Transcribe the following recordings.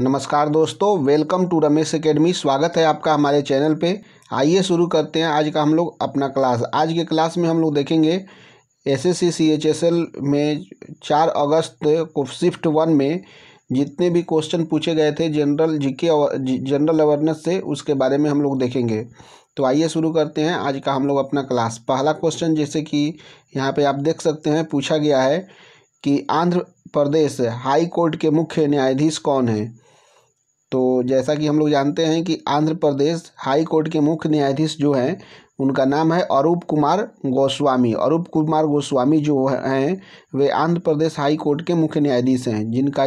नमस्कार दोस्तों welcome to Ramesh academy स्वागत है आपका हमारे चैनल पे आइए शुरू करते हैं आज का हम लोग अपना क्लास आज के क्लास में हम लोग देखेंगे S S C C H S L में चार अगस्त को शिफ्ट वन में जितने भी क्वेश्चन पूछे गए थे जनरल जीके जनरल अवेयरनेस से उसके बारे में हम लोग देखेंगे तो आइए शुरू करते हैं आज का हम लोग अपना क्लास पहला क्वेश्चन जैसे कि यहाँ पर आप देख सकते हैं पूछा गया है कि आंध्र प्रदेश हाई कोर्ट के मुख्य न्यायाधीश कौन हैं तो जैसा कि हम लोग जानते हैं कि आंध्र प्रदेश हाई कोर्ट के मुख्य न्यायाधीश जो हैं उनका नाम है अरूप कुमार गोस्वामी अरूप कुमार गोस्वामी जो हैं वे आंध्र प्रदेश हाई कोर्ट के मुख्य न्यायाधीश हैं जिनका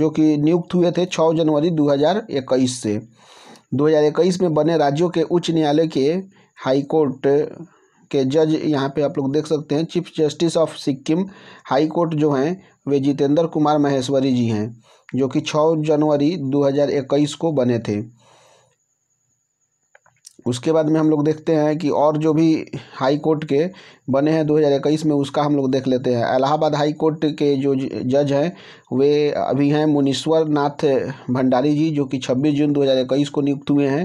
जो कि नियुक्त हुए थे 6 जनवरी 2021 से 2021 में बने राज्यों के उच्च न्यायालय के हाई कोर्ट के जज यहाँ पे आप लोग देख सकते हैं chief justice of Sikkim high court जो हैं वे जितेंद्र कुमार महेश्वरी जी हैं जो कि 6 जनवरी 2021 को बने थे उसके बाद में हम लोग देखते हैं कि और जो भी हाई कोर्ट के बने हैं 2021 में उसका हम लोग देख लेते हैं इलाहाबाद हाई कोर्ट के जो जज हैं वे अभी हैं मुनीश्वर नाथ भंडारी जी जो कि 26 जून 2021 को नियुक्त हुए हैं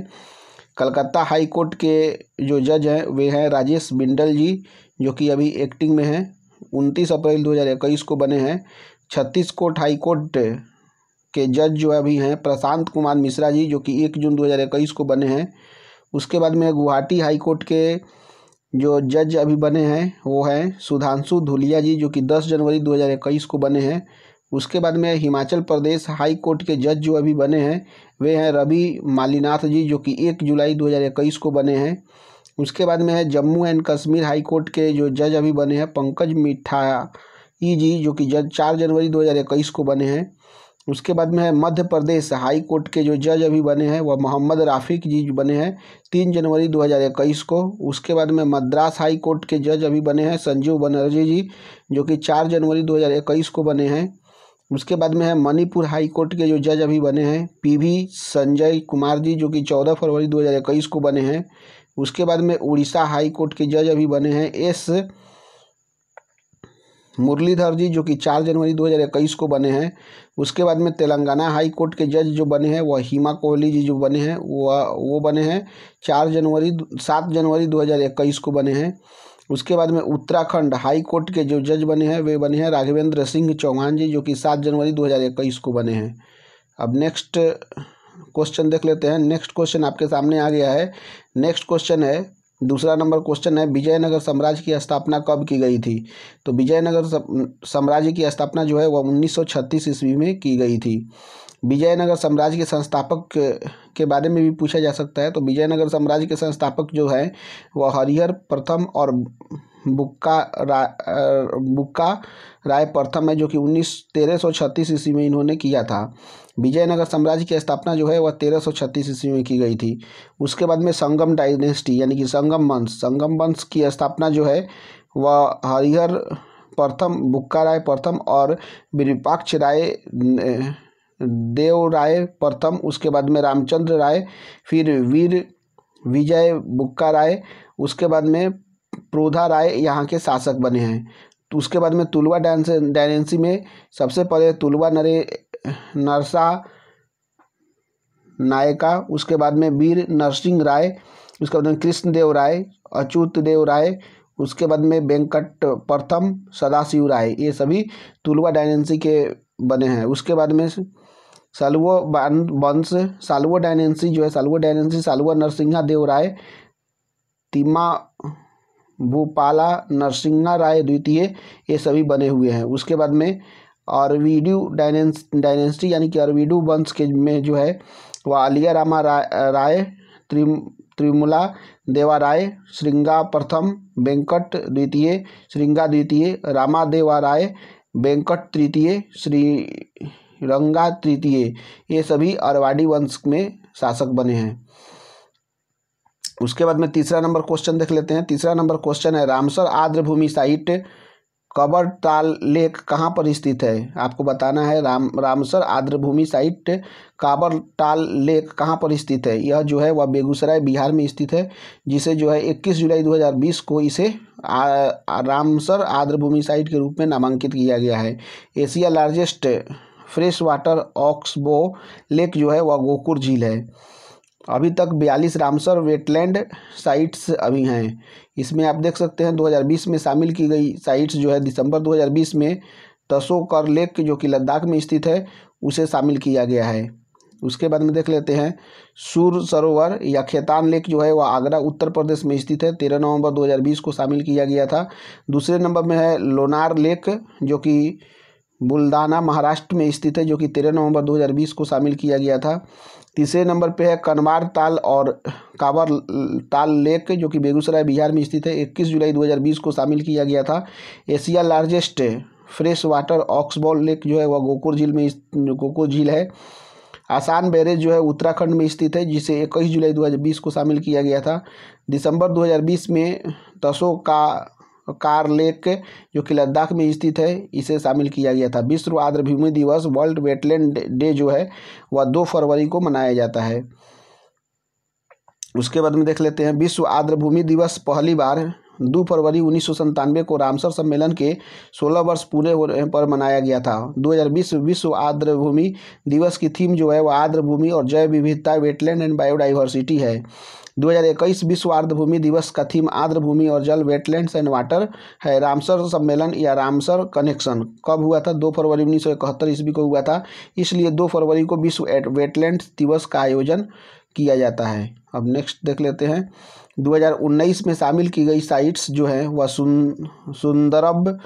कलकत्ता हाई कोर्ट के जो जज हैं वे हैं राजेश बिंडल जी जो कि अभी एक्टिंग में हैं उनतीस अप्रैल दो हज़ार इक्कीस को बने हैं छत्तीस कोर्ट हाई कोर्ट के जज जो अभी हैं प्रशांत कुमार मिश्रा जी जो कि एक जून दो हज़ार इक्कीस को बने हैं उसके बाद में गुवाहाटी हाई कोर्ट के जो जज अभी बने हैं वो हैं सुधांशु धुलिया जी जो कि दस जनवरी दो हज़ार इक्कीस को बने हैं उसके बाद में हिमाचल प्रदेश हाई कोर्ट के जज जो अभी बने हैं वे हैं रवि मालीनाथ जी जो कि एक जुलाई 2021 को बने हैं उसके बाद में है Jammu and Kashmir high court के जो जज अभी बने हैं पंकज ई जी जो कि जज चार जनवरी 2021 को बने हैं उसके बाद में है मध्य प्रदेश हाई कोर्ट के जो जज अभी बने हैं वह मोहम्मद राफिक जी बने हैं तीन जनवरी 2021 को उसके बाद में मद्रास हाई कोर्ट के जज अभी बने हैं संजीव बनर्जी जी जो कि चार जनवरी 2021 को बने हैं उसके बाद में है मणिपुर हाई कोर्ट के जो जज अभी बने हैं पीवी संजय कुमार जी जो कि चौदह फरवरी दो हज़ार इक्कीस को बने हैं उसके बाद में उड़ीसा हाई कोर्ट के जज अभी बने हैं एस मुरलीधर जी जो कि चार जनवरी 2021 को बने हैं उसके बाद में तेलंगाना हाई कोर्ट के जज जो बने हैं वह हीमा कोहली जी जो बने हैं वह वो बने हैं चार जनवरी सात जनवरी दो को बने हैं उसके बाद में उत्तराखंड हाई कोर्ट के जो जज बने हैं वे बने हैं राघवेंद्र सिंह चौहान जी जो कि सात जनवरी दो हज़ार इक्कीस को बने हैं अब नेक्स्ट क्वेश्चन देख लेते हैं नेक्स्ट क्वेश्चन आपके सामने आ गया है नेक्स्ट क्वेश्चन है दूसरा नंबर क्वेश्चन है विजयनगर साम्राज्य की स्थापना कब की गई थी तो विजयनगर साम्राज्य की स्थापना जो है वह छत्तीस ईस्वी में की गई थी विजयनगर साम्राज्य के संस्थापक के बारे में भी पूछा जा सकता है तो विजयनगर साम्राज्य के संस्थापक जो है वह हरिहर प्रथम और बुक्का रा बुक्का राय प्रथम है जो कि उन्नीस तेरह सौ छत्तीस ईस्वी में इन्होंने किया था विजयनगर साम्राज्य की स्थापना जो है वह तेरह सौ छत्तीस ईस्वी में की गई थी उसके बाद में संगम डायनेस्टी यानी कि संगम वंश संगम वंश की स्थापना जो है वह हरिहर प्रथम बुक्का राय प्रथम और विरूपाक्ष राय देव राय प्रथम उसके बाद में रामचंद्र राय फिर वीर विजय बुक्का राय उसके बाद में प्रोधा राय यहाँ के शासक बने हैं तो उसके बाद में तुलवा डांस डायनेंसी में सबसे पहले तुलवा नरे नरसा नायका उसके बाद में वीर नरसिंह राय उसके बाद में कृष्णदेव राय अच्युत देव राय उसके बाद में वेंकट प्रथम सदाशिव राय ये सभी तुलवा डायनेंसी के बने हैं उसके बाद में सालुओ वंश सालुओ डायनेंसी जो है सालुओ डायनेंसी सालुओ नरसिंहा देव राय तिमा भूपाला नरसिंहा राय द्वितीय ये सभी बने हुए हैं उसके बाद में अरविडू डायनेंस डायनेंसी यानी कि अरविडू वंश के में जो है वह आलिया रामा राय त्रिम त्रिमुला देवा राय श्रृंगा प्रथम वेंकट द्वितीय श्रृंगा द्वितीय रामा देवा राय वेंकट तृतीय श्री रंगा तृतीय ये सभी अरवाडी वंश में शासक बने हैं उसके बाद में तीसरा नंबर क्वेश्चन देख लेते हैं तीसरा नंबर क्वेश्चन है रामसर आर्द्रभूमि साइट कबर ताल लेक कहाँ पर स्थित है आपको बताना है राम रामसर आर्द्रभूमि साइट काबर ताल लेक कहाँ पर स्थित है यह जो है वह बेगूसराय बिहार में स्थित है जिसे जो है 21 जुलाई 2020 को इसे आ, रामसर आर्द्रभूमि साइट के रूप में नामांकित किया गया है Asia largest fresh water oxbow lake जो है वह गोकुर झील है अभी तक बयालीस रामसर वेटलैंड साइट्स अभी हैं इसमें आप देख सकते हैं 2020 में शामिल की गई साइट्स जो है दिसंबर 2020 में तसोकर लेक जो कि लद्दाख में स्थित है उसे शामिल किया गया है उसके बाद में देख लेते हैं सूर सरोवर या खेतान लेक जो है वह आगरा उत्तर प्रदेश में स्थित है तेरह नवंबर 2020 को शामिल किया गया था दूसरे नंबर में है लोनार लेक जो कि बुल्दाना महाराष्ट्र में स्थित है जो कि तेरह नवंबर 2020 को शामिल किया गया था तीसरे नंबर पे है कनवार ताल और कांवर ताल लेक जो कि बेगूसराय बिहार में स्थित है 21 जुलाई 2020 को शामिल किया गया था Asia largest fresh water oxbow lake जो है वह गोकुर झील में गोकुर झील है आसान बैरेज जो है उत्तराखंड में स्थित है जिसे इक्कीस जुलाई 2020 को शामिल किया गया था दिसंबर 2020 में दसों का कार लेक जो कि लद्दाख में स्थित है इसे शामिल किया गया था विश्व आर्द्रभूमि दिवस वर्ल्ड वेटलैंड डे जो है वह दो फरवरी को मनाया जाता है उसके बाद में देख लेते हैं विश्व आर्द्रभूमि दिवस पहली बार दो फरवरी उन्नीस को रामसर सम्मेलन के 16 वर्ष पूरे होने पर मनाया गया था 2020 विश्व आर्द्र भूमि दिवस की थीम जो है वह आर्द्र भूमि और जैव विविधता वेटलैंड एंड बायोडाइवर्सिटी है 2021 विश्व आर्द्र भूमि दिवस का थीम आर्द्र भूमि और जल वेटलैंड्स एंड वाटर है रामसर सम्मेलन या रामसर कनेक्शन कब हुआ था दो फरवरी उन्नीस ईस्वी को हुआ था इसलिए दो फरवरी को विश्व वेटलैंड दिवस का आयोजन किया जाता है अब नेक्स्ट देख लेते हैं 2019 में शामिल की गई साइट्स जो हैं वह सुन सुंदरब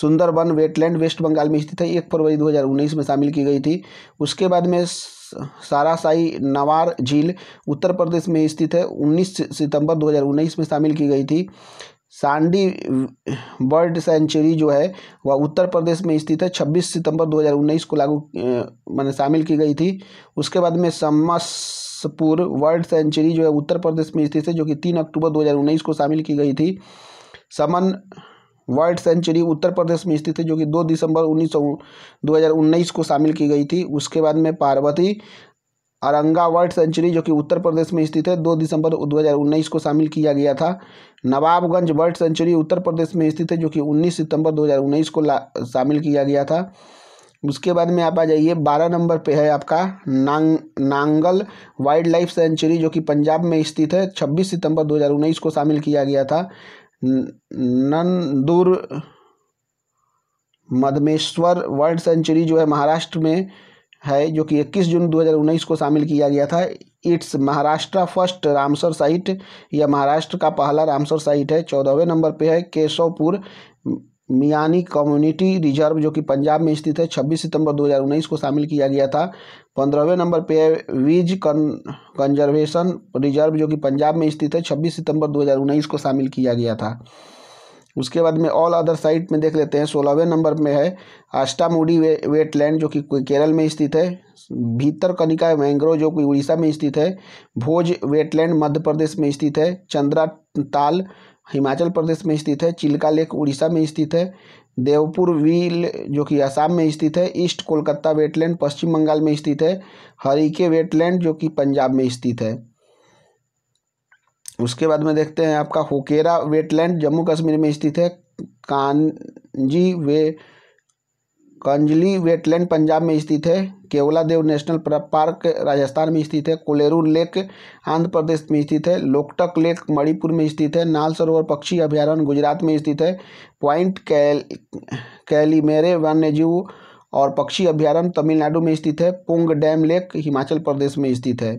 सुंदरबन वेटलैंड वेस्ट बंगाल में स्थित है एक फरवरी 2019 में शामिल की गई थी उसके बाद में सारासाई नवार झील उत्तर प्रदेश में स्थित है 19 सितंबर 2019 में शामिल की गई थी सांडी बर्ड सेंचुरी जो है वह उत्तर प्रदेश में स्थित है 26 सितंबर 2019 को लागू मैंने शामिल की गई थी उसके बाद में समस बिलासपुर वर्ल्ड सेंचुरी जो है उत्तर प्रदेश में स्थित है जो कि तीन अक्टूबर 2019 को शामिल की गई थी समन वर्ल्ड सेंचुरी उत्तर प्रदेश में स्थित है जो कि दो दिसंबर उन्नीस सौ को शामिल की गई थी उसके बाद में पार्वती अरंगा वर्ल्ड सेंचुरी जो कि उत्तर प्रदेश में स्थित है दो दिसंबर 2019 को शामिल किया गया था नवाबगंज वर्ल्ड सेंचुरी उत्तर प्रदेश में स्थित है जो कि 19 सितंबर 2019 को शामिल किया गया था उसके बाद में आप आ जाइए बारह नंबर पे है आपका नांग नांगल वाइल्ड लाइफ सेंचुरी जो कि पंजाब में स्थित है छब्बीस सितंबर उन्नीस को शामिल किया गया था नंदूर मधमेश्वर वर्ल्ड सेंचुरी जो है महाराष्ट्र में है जो कि 21 जून 2019 को शामिल किया गया था it's Maharashtra first Ramsar site या महाराष्ट्र का पहला रामसर साइट है चौदहवें नंबर पे है केशवपुर मियानी कम्युनिटी रिजर्व जो कि पंजाब में स्थित है 26 सितंबर 2019 को शामिल किया गया था पंद्रहवें नंबर पे वीज कन कंजर्वेशन रिजर्व जो कि पंजाब में स्थित है 26 सितंबर 2019 को शामिल किया गया था उसके बाद में ऑल अदर साइट में देख लेते हैं सोलहवें नंबर में है आस्टामूडी वे, वेटलैंड जो कि केरल में स्थित है भीतर कनिका मैंग्रोव जो कि उड़ीसा में स्थित है भोज वेटलैंड मध्य प्रदेश में स्थित है चंद्रा ताल हिमाचल प्रदेश में स्थित है चिल्का लेक उड़ीसा में स्थित है देवपुर व्हील जो कि आसाम में स्थित है ईस्ट कोलकाता वेटलैंड पश्चिम बंगाल में स्थित है हरीके वेटलैंड जो कि पंजाब में स्थित है उसके बाद में देखते हैं आपका होकेरा वेटलैंड जम्मू कश्मीर में स्थित है कानजी वे कंजली वेटलैंड पंजाब में स्थित है Keoladeo national park Rajasthan में स्थित है कोलेरू लेक आंध्र प्रदेश में स्थित है लोकटक लेक मणिपुर में स्थित है नाल सरोवर पक्षी अभ्यारण्य गुजरात में स्थित है पॉइंट कैल कैलीमेरे वन्यजीव और पक्षी अभ्यारण्य तमिलनाडु में स्थित है पुंग डैम लेक हिमाचल प्रदेश में स्थित है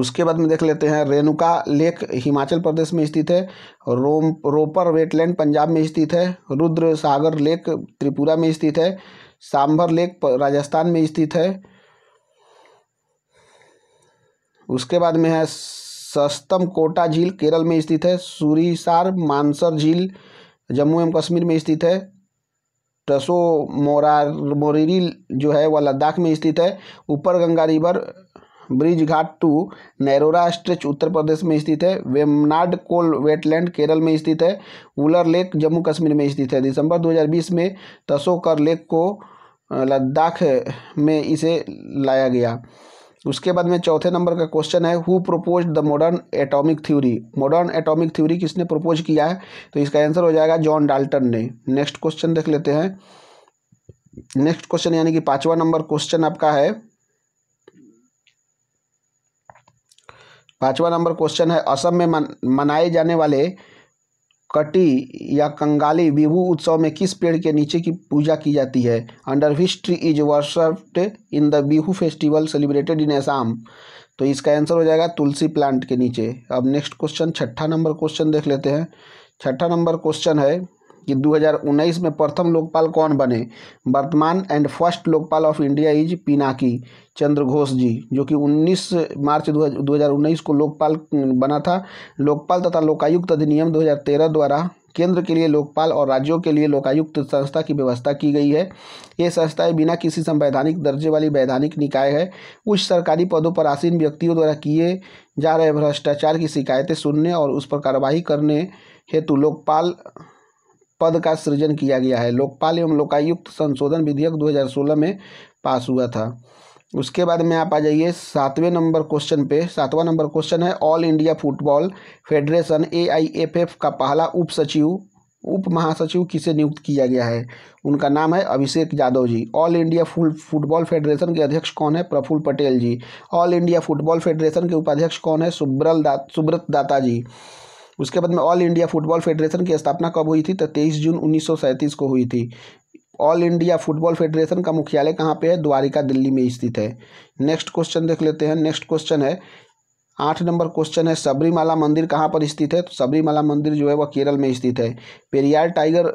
उसके बाद में देख लेते हैं रेणुका लेक हिमाचल प्रदेश में स्थित है रोम रोपर वेटलैंड पंजाब में स्थित है रुद्र सागर लेक त्रिपुरा में स्थित है सांभर लेक राजस्थान में स्थित है उसके बाद में है सस्तम कोटा झील केरल में स्थित है सूरीसार मानसर झील जम्मू एवं कश्मीर में स्थित है टसो मोरार मोरिरी जो है वह लद्दाख में स्थित है upper Ganga river Brijghat to Narora stretch Uttar Pradesh में स्थित है वेमनाड कोल वेटलैंड केरल में स्थित है उलर लेक जम्मू कश्मीर में स्थित है दिसंबर 2020 में तसोकर लेक को लद्दाख में इसे लाया गया उसके बाद में चौथे नंबर का क्वेश्चन है who propose the modern atomic theory modern atomic theory किसने प्रपोज किया है तो इसका आंसर हो जाएगा जॉन डाल्टन ने नेक्स्ट क्वेश्चन देख लेते हैं नेक्स्ट क्वेश्चन यानी कि पांचवा नंबर क्वेश्चन आपका है पांचवा नंबर क्वेश्चन है असम में मन, मनाए जाने वाले कटी या कंगाली बिहू उत्सव में किस पेड़ के नीचे की पूजा की जाती है under which tree is worshipped in the Bihu festival celebrated in Assam तो इसका आंसर हो जाएगा तुलसी प्लांट के नीचे अब नेक्स्ट क्वेश्चन छठा नंबर क्वेश्चन देख लेते हैं छठा नंबर क्वेश्चन है कि 2019 में प्रथम लोकपाल कौन बने वर्तमान and first Lokpal of India is Pinaki Chandra Ghosh ji जो कि 19 मार्च 2019 को लोकपाल बना था लोकपाल तथा लोकायुक्त अधिनियम 2013 द्वारा केंद्र के लिए लोकपाल और राज्यों के लिए लोकायुक्त संस्था की व्यवस्था की गई है ये संस्थाएं बिना किसी संवैधानिक दर्जे वाली वैधानिक निकाय है उच्च सरकारी पदों पर आसीन व्यक्तियों द्वारा किए जा रहे भ्रष्टाचार की शिकायतें सुनने और उस पर कार्रवाई करने हेतु लोकपाल पद का सृजन किया गया है लोकपाल एवं लोकायुक्त संशोधन विधेयक 2016 में पास हुआ था उसके बाद में आप आ जाइए सातवें नंबर क्वेश्चन पे सातवां नंबर क्वेश्चन है all India football federation AIFF का पहला उप सचिव उप महासचिव किसे नियुक्त किया गया है उनका नाम है Abhishek Yadav ji all India football federation के अध्यक्ष कौन है Praful Patel ji all India football federation के उपाध्यक्ष कौन है सुब्रल दा सुब्रत दाता जी उसके बाद में ऑल इंडिया फुटबॉल फेडरेशन की स्थापना कब हुई थी तो तेईस जून उन्नीस को हुई थी ऑल इंडिया फुटबॉल फेडरेशन का मुख्यालय कहाँ पे है द्वारिका दिल्ली में स्थित है नेक्स्ट क्वेश्चन देख लेते हैं नेक्स्ट क्वेश्चन है आठ नंबर क्वेश्चन है सबरीमाला मंदिर कहाँ पर स्थित है तो सबरीमाला मंदिर जो है वह केरल में स्थित है पेरियार टाइगर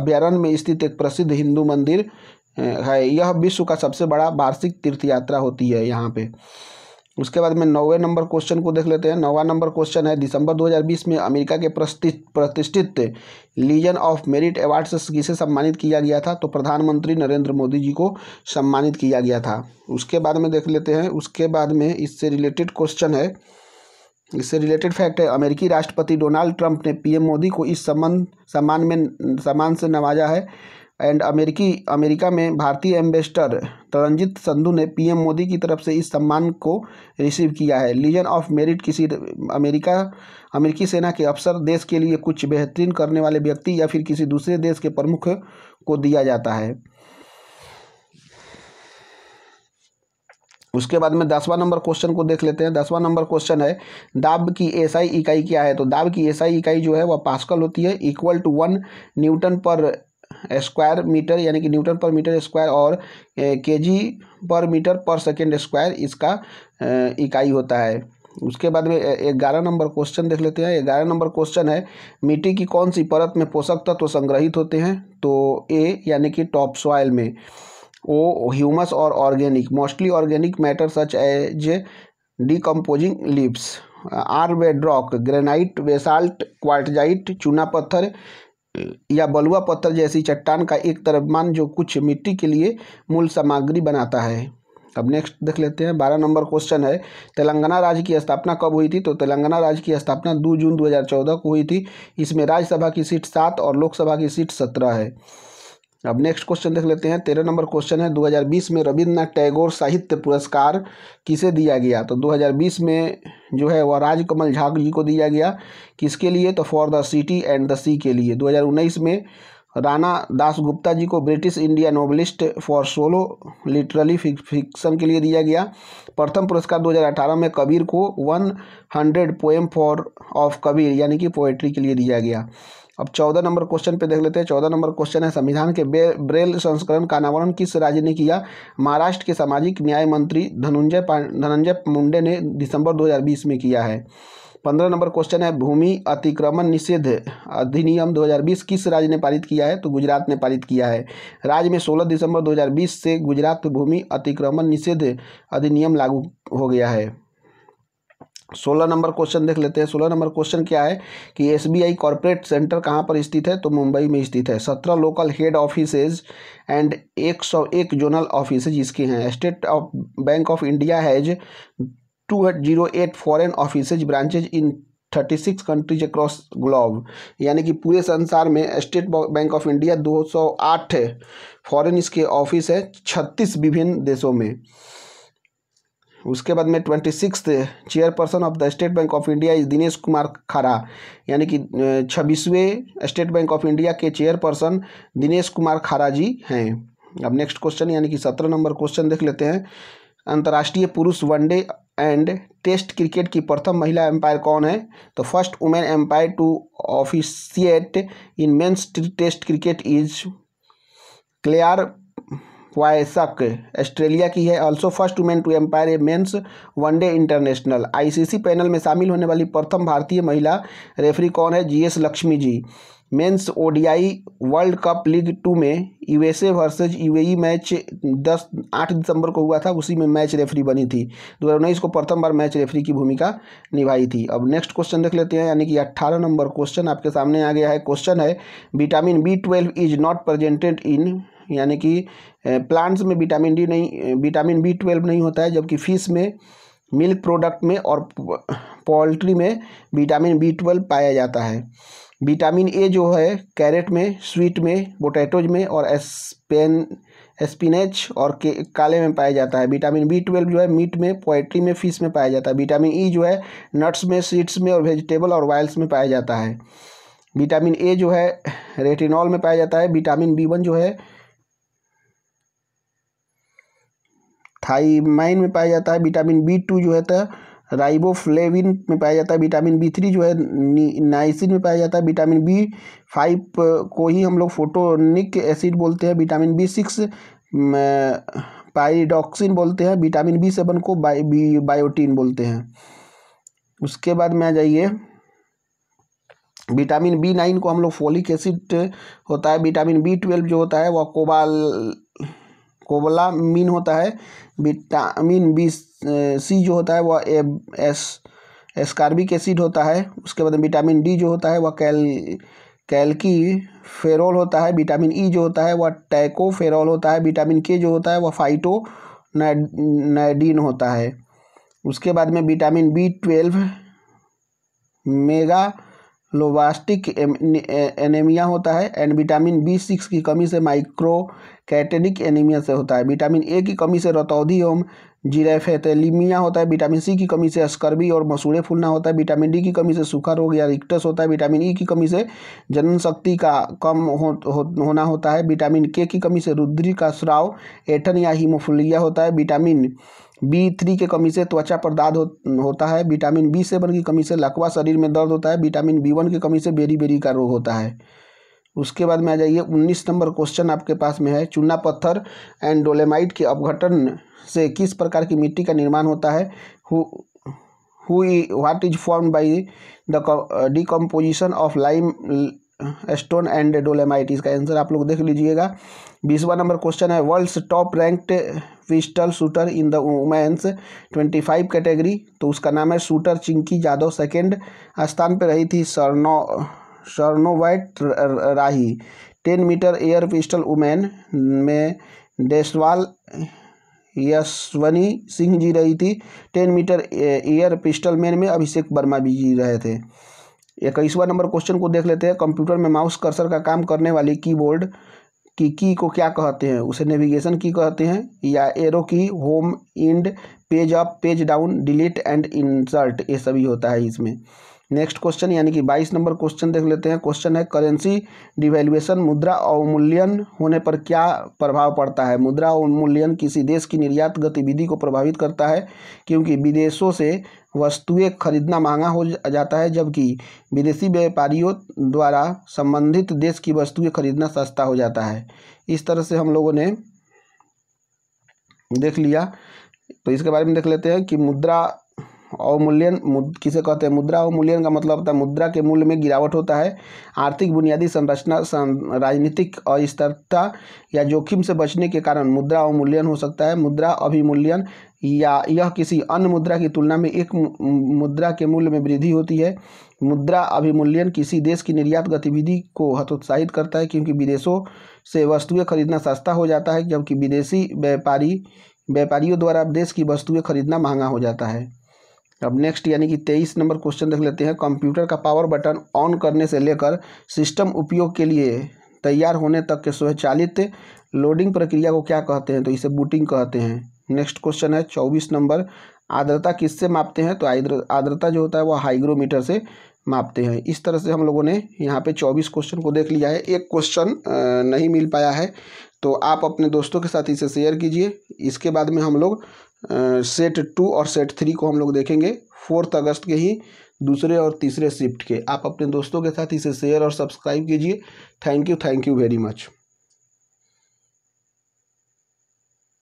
अभ्यारण्य में स्थित एक प्रसिद्ध हिंदू मंदिर है यह विश्व का सबसे बड़ा वार्षिक तीर्थ यात्रा होती है यहाँ पर उसके बाद में नौवे नंबर क्वेश्चन को देख लेते हैं नौवा नंबर क्वेश्चन है दिसंबर 2020 में अमेरिका के प्रतिष्ठित लीजन ऑफ मेरिट अवार्ड से किसे सम्मानित किया गया था तो प्रधानमंत्री नरेंद्र मोदी जी को सम्मानित किया गया था उसके बाद में देख लेते हैं उसके बाद में इससे रिलेटेड क्वेश्चन है इससे रिलेटेड फैक्ट है अमेरिकी राष्ट्रपति डोनाल्ड ट्रंप ने पीएम मोदी को इस सम्मान सम्मान में सम्मान से नवाजा है एंड अमेरिकी अमेरिका में भारतीय एम्बेसडर तरनजीत संधु ने पीएम मोदी की तरफ से इस सम्मान को रिसीव किया है लीजन ऑफ मेरिट किसी अमेरिका अमेरिकी सेना के अफसर देश के लिए कुछ बेहतरीन करने वाले व्यक्ति या फिर किसी दूसरे देश के प्रमुख को दिया जाता है उसके बाद में दसवां नंबर क्वेश्चन को देख लेते हैं दसवां नंबर क्वेश्चन है दाब की एसआई इकाई क्या है तो दाब की एसआई इकाई जो है वह पास्कल होती है equal to one newton per square metre यानी कि न्यूटन पर मीटर स्क्वायर और के जी पर मीटर पर सेकेंड स्क्वायर इसका इकाई होता है उसके बाद में ग्यारह नंबर क्वेश्चन देख लेते हैं ग्यारह नंबर क्वेश्चन है मिट्टी की कौन सी परत में पोषक तत्व तो संग्रहित होते हैं तो ए यानी कि टॉप सॉयल में ओ ह्यूमस और organic mostly organic matter such as decomposing leaves are rock granite basalt quartzite चूना पत्थर या बलुआ पत्थर जैसी चट्टान का एक द्रव्यमान जो कुछ मिट्टी के लिए मूल सामग्री बनाता है अब नेक्स्ट देख लेते हैं बारह नंबर क्वेश्चन है तेलंगाना राज्य की स्थापना कब हुई थी तो तेलंगाना राज्य की स्थापना दो जून दो को हुई थी इसमें राज्यसभा की सीट सात और लोकसभा की सीट सत्रह है अब नेक्स्ट क्वेश्चन देख लेते हैं तेरह नंबर क्वेश्चन है 2020 में रविन्द्रनाथ टैगोर साहित्य पुरस्कार किसे दिया गया तो 2020 में जो है वह राजकमल झा जी को दिया गया किसके लिए तो for the city and the sea के लिए 2019 में राणा दास गुप्ता जी को British India novelist for solo literary fiction के लिए दिया गया प्रथम पुरस्कार 2018 में कबीर को 100 पोएम फॉर ऑफ कबीर यानी कि पोएट्री के लिए दिया गया अब चौदह नंबर क्वेश्चन पे देख लेते हैं चौदह नंबर क्वेश्चन है संविधान के ब्रेल संस्करण का अनावरण किस राज्य ने किया महाराष्ट्र के सामाजिक न्याय मंत्री धनंजय धनंजय मुंडे ने दिसंबर 2020 में किया है पंद्रह नंबर क्वेश्चन है भूमि अतिक्रमण निषेध अधिनियम 2020 किस राज्य ने पारित किया है तो गुजरात ने पारित किया है राज्य में 16 दिसंबर 2020 से गुजरात भूमि अतिक्रमण निषेध अधिनियम लागू हो गया है सोलह नंबर क्वेश्चन देख लेते हैं सोलह नंबर क्वेश्चन क्या है कि S B I corporate centre कहाँ पर स्थित है तो मुंबई में स्थित है सत्रह लोकल हेड ऑफिसेज एंड एक सौ एक जोनल ऑफिसेज इसके हैं state of bank of India has two zero eight foreign offices branches in thirty six countries across globe यानी कि पूरे संसार में स्टेट बैंक ऑफ इंडिया दो सौ आठ फॉरन इसके ऑफिस है छत्तीस विभिन्न देशों में उसके बाद में twenty six chairperson of the state bank of India is Dinesh Kumar Khara यानी कि छब्बीसवें स्टेट बैंक ऑफ इंडिया के चेयरपर्सन दिनेश कुमार खरा जी हैं अब नेक्स्ट क्वेश्चन यानी कि सत्रह नंबर क्वेश्चन देख लेते हैं अंतर्राष्ट्रीय पुरुष वनडे एंड टेस्ट क्रिकेट की प्रथम महिला एम्पायर कौन है तो first women umpire to officiate in men's test cricket is Claire Polosak Australia की है also first women to umpire a men's one day international ICC panel में शामिल होने वाली प्रथम भारतीय महिला रेफरी कौन है GS Lakshmi ji men's ODI world cup league two में यूएसए वर्सेज यूएई मैच दस आठ दिसंबर को हुआ था उसी में मैच रेफरी बनी थी दो हज़ार उन्नीस को प्रथम बार मैच रेफरी की भूमिका निभाई थी अब नेक्स्ट क्वेश्चन देख लेते हैं यानी कि अट्ठारह नंबर क्वेश्चन आपके सामने आ गया है क्वेश्चन है vitamin B twelve is not presented in यानी कि प्लांट्स में विटामिन डी नहीं विटामिन बी ट्वेल्व नहीं होता है जबकि फ़िश में मिल्क प्रोडक्ट में और पोल्ट्री में विटामिन बी ट्वेल्व पाया जाता है विटामिन ए जो है कैरेट में स्वीट में पोटैटोज में और एसपेन स्पिनेच और के, काले में पाया जाता है विटामिन बी ट्वेल्व जो है मीट में पोइट्री में फिश में पाया जाता है विटामिन ई e जो है नट्स में सीड्स में और वेजिटेबल और वाइल्स में पाया जाता है विटामिन ए जो है रेटिनॉल में पाया जाता है विटामिन बी वन जो है थाईमाइन में पाया जाता है विटामिन बी टू जो है तो राइबोफ्लेविन में पाया जाता है विटामिन बी थ्री जो है नाइसिन में पाया जाता है विटामिन बी फाइव को ही हम लोग फोटोनिक एसिड बोलते हैं विटामिन बी सिक्स पायरिडॉक्सिन बोलते हैं विटामिन बी सेवन को बाय बायोटीन बोलते हैं उसके बाद में आ जाइए विटामिन बी नाइन को हम लोग फोलिक एसिड होता है विटामिन बी ट्वेल्व जो होता है वह कोबाल कोबला मीन होता है विटामिन बी सी जो होता है वह एस एस्कार्बिक एसिड होता है उसके बाद विटामिन डी जो होता है वह कैल कैलकी फेरोल होता है विटामिन ई e जो होता है वह टैको फेरोल होता है विटामिन के जो होता है वह फाइटो नाइडीन होता है उसके बाद में vitamin B twelve megaloblastic anaemia होता है एंड विटामिन बी सिक्स की कमी से माइक्रो कैटेनिक एनीमिया से होता है विटामिन ए की कमी से रतौधी एवं जीरेफेथेलीमिया होता है विटामिन सी की कमी से स्कर्वी और मसूड़े फूलना होता है विटामिन डी की कमी से सूखा रोग या रिक्टस होता है विटामिन ई e की कमी से जनन शक्ति का कम हो, हो, होना होता है विटामिन के की कमी से रुद्री का स्राव एठन या हीमोफुलिया होता है विटामिन बी थ्री के कमी से त्वचा पर दाद हो, होता है विटामिन बी सेवन की कमी से लकवा शरीर में दर्द होता है विटामिन बी वन की कमी से बेरी बेरी का रोग होता है उसके बाद में आ जाइए उन्नीस नंबर क्वेश्चन आपके पास में है चूना पत्थर एंड डोलेमाइट के अपघटन से किस प्रकार की मिट्टी का निर्माण होता है who what is form by the decomposition of limestone and dolomite इसका आंसर आप लोग देख लीजिएगा बीसवा नंबर क्वेश्चन है world's top ranked pistol shooter in the women's twenty five category तो उसका नाम है शूटर चिंकी यादव सेकेंड स्थान पर रही थी सरनो Sarnobat Rahi ten metre air pistol women में देशवाल यशवनी सिंह जी रही थी ten metre air pistol man में अभिषेक वर्मा भी जी रहे थे इक्कीसवा नंबर क्वेश्चन को देख लेते हैं कंप्यूटर में माउस कर्सर का काम करने वाली कीबोर्ड की की को क्या कहते हैं उसे नेविगेशन की कहते हैं या एरो की home end page up page down delete and insert ये सभी होता है इसमें नेक्स्ट क्वेश्चन यानी कि बाईस नंबर क्वेश्चन देख लेते हैं क्वेश्चन है करेंसी डिवेल्युएशन मुद्रा अवमूल्यन होने पर क्या प्रभाव पड़ता है मुद्रा अवमूल्यन किसी देश की निर्यात गतिविधि को प्रभावित करता है क्योंकि विदेशों से वस्तुएं खरीदना महंगा हो जाता है जबकि विदेशी व्यापारियों द्वारा संबंधित देश की वस्तुएँ खरीदना सस्ता हो जाता है इस तरह से हम लोगों ने देख लिया तो इसके बारे में देख लेते हैं कि मुद्रा अवमूल्यन किसे कहते हैं मुद्रा अवमूल्यन का मतलब होता है मुद्रा के मूल्य में गिरावट होता है आर्थिक बुनियादी संरचना राजनीतिक अस्थिरता या जोखिम से बचने के कारण मुद्रा अवमूल्यन हो सकता है मुद्रा अभिमूल्यन या यह किसी अन्य मुद्रा की तुलना में एक मुद्रा के मूल्य में वृद्धि होती है मुद्रा अभिमूल्यन किसी देश की निर्यात गतिविधि को हतोत्साहित करता है क्योंकि विदेशों से वस्तुएं खरीदना सस्ता हो जाता है जबकि विदेशी व्यापारी व्यापारियों द्वारा देश की वस्तुएं खरीदना महंगा हो जाता है अब नेक्स्ट यानी कि तेईस नंबर क्वेश्चन देख लेते हैं कंप्यूटर का पावर बटन ऑन करने से लेकर सिस्टम उपयोग के लिए तैयार होने तक के स्वचालित लोडिंग प्रक्रिया को क्या कहते हैं तो इसे बूटिंग कहते हैं नेक्स्ट क्वेश्चन है चौबीस नंबर आर्द्रता किससे मापते हैं तो आर्द्रता जो होता है वह हाइग्रोमीटर से मापते हैं इस तरह से हम लोगों ने यहाँ पे चौबीस क्वेश्चन को देख लिया है एक क्वेश्चन नहीं मिल पाया है तो आप अपने दोस्तों के साथ इसे शेयर कीजिए इसके बाद में हम लोग सेट टू और सेट थ्री को हम लोग देखेंगे फोर्थ अगस्त के ही दूसरे और तीसरे शिफ्ट के आप अपने दोस्तों के साथ इसे शेयर और सब्सक्राइब कीजिए thank you thank you very much